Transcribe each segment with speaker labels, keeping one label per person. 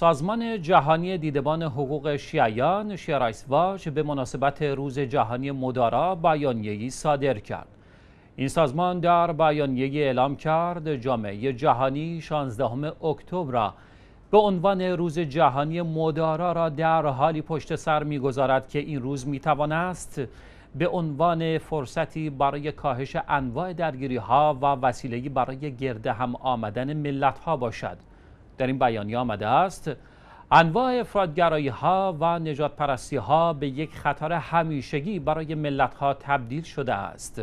Speaker 1: سازمان جهانی دیدبان حقوق شیعیان شیرایس واش به مناسبت روز جهانی مدارا بیانیه‌ای صادر کرد. این سازمان در بیانیه‌ای اعلام کرد جامعه جهانی 16 اکتبر را به عنوان روز جهانی مدارا را در حالی پشت سر میگذارد که این روز توانست به عنوان فرصتی برای کاهش انواع درگیری ها و وسیلهی برای گرده هم آمدن ملت ها باشد. در این بیانیه آمده است انواع افرادگرایی ها و نجات پرستی ها به یک خطر همیشگی برای ملت ها تبدیل شده است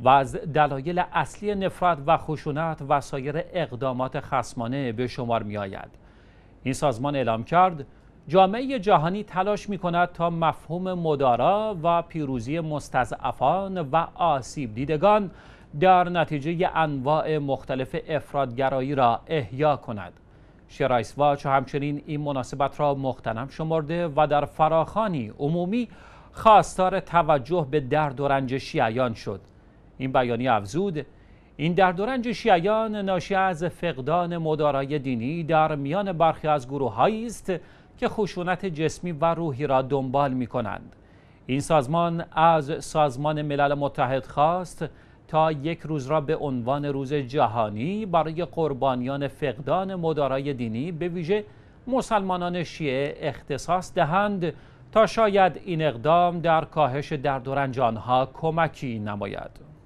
Speaker 1: و از دلایل اصلی نفرت و خشونت و سایر اقدامات خسمانه به شمار می آید. این سازمان اعلام کرد جامعه جهانی تلاش می کند تا مفهوم مدارا و پیروزی مستضعفان و آسیب دیدگان در نتیجه انواع مختلف افرادگرایی را احیا کند. شرایس همچنین این مناسبت را مختنم شمرده و در فراخانی عمومی خواستار توجه به درد و رنج شیعیان شد این بیانیه افزود این درد و رنج شیعیان ناشی از فقدان مدارای دینی در میان برخی از گروههایی است که خشونت جسمی و روحی را دنبال می کنند. این سازمان از سازمان ملل متحد خواست تا یک روز را به عنوان روز جهانی برای قربانیان فقدان مدارای دینی به ویژه مسلمانان شیعه اختصاص دهند تا شاید این اقدام در کاهش درد و رنج کمکی نماید